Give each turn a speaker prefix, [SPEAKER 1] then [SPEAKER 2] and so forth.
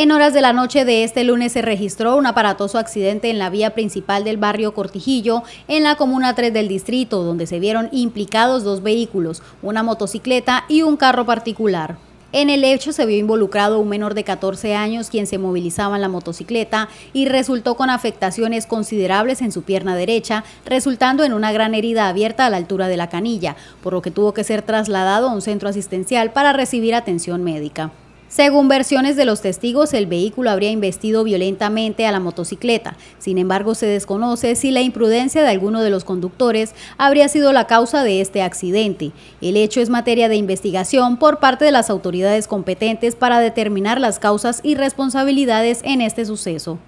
[SPEAKER 1] En horas de la noche de este lunes se registró un aparatoso accidente en la vía principal del barrio Cortijillo, en la comuna 3 del distrito, donde se vieron implicados dos vehículos, una motocicleta y un carro particular. En el hecho se vio involucrado un menor de 14 años quien se movilizaba en la motocicleta y resultó con afectaciones considerables en su pierna derecha, resultando en una gran herida abierta a la altura de la canilla, por lo que tuvo que ser trasladado a un centro asistencial para recibir atención médica. Según versiones de los testigos, el vehículo habría investido violentamente a la motocicleta. Sin embargo, se desconoce si la imprudencia de alguno de los conductores habría sido la causa de este accidente. El hecho es materia de investigación por parte de las autoridades competentes para determinar las causas y responsabilidades en este suceso.